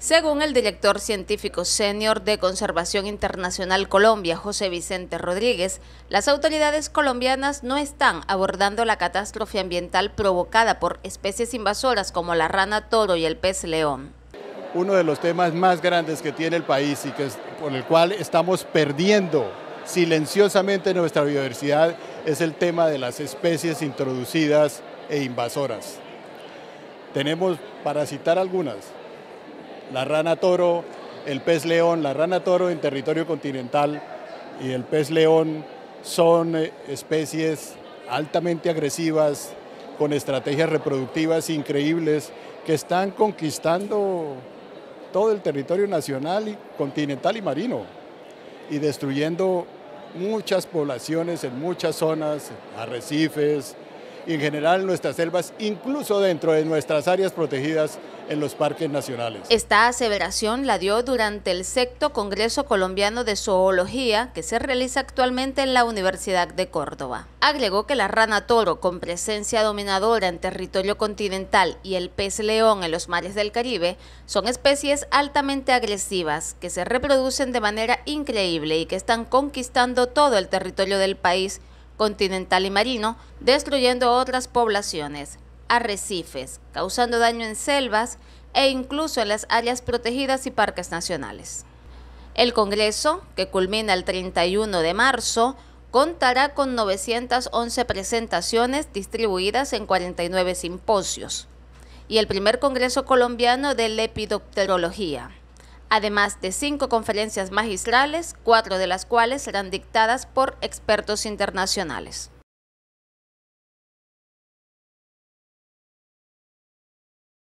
Según el director científico senior de Conservación Internacional Colombia, José Vicente Rodríguez, las autoridades colombianas no están abordando la catástrofe ambiental provocada por especies invasoras como la rana toro y el pez león. Uno de los temas más grandes que tiene el país y que con el cual estamos perdiendo silenciosamente nuestra biodiversidad es el tema de las especies introducidas e invasoras. Tenemos, para citar algunas, la rana toro, el pez león, la rana toro en territorio continental y el pez león son eh, especies altamente agresivas, con estrategias reproductivas increíbles que están conquistando todo el territorio nacional, continental y marino y destruyendo muchas poblaciones en muchas zonas, arrecifes, y en general nuestras selvas, incluso dentro de nuestras áreas protegidas en los parques nacionales. Esta aseveración la dio durante el sexto Congreso Colombiano de Zoología que se realiza actualmente en la Universidad de Córdoba. Agregó que la rana toro, con presencia dominadora en territorio continental y el pez león en los mares del Caribe, son especies altamente agresivas que se reproducen de manera increíble y que están conquistando todo el territorio del país continental y marino, destruyendo otras poblaciones, arrecifes, causando daño en selvas e incluso en las áreas protegidas y parques nacionales. El Congreso, que culmina el 31 de marzo, contará con 911 presentaciones distribuidas en 49 simposios y el primer Congreso Colombiano de Lepidopterología además de cinco conferencias magistrales, cuatro de las cuales serán dictadas por expertos internacionales.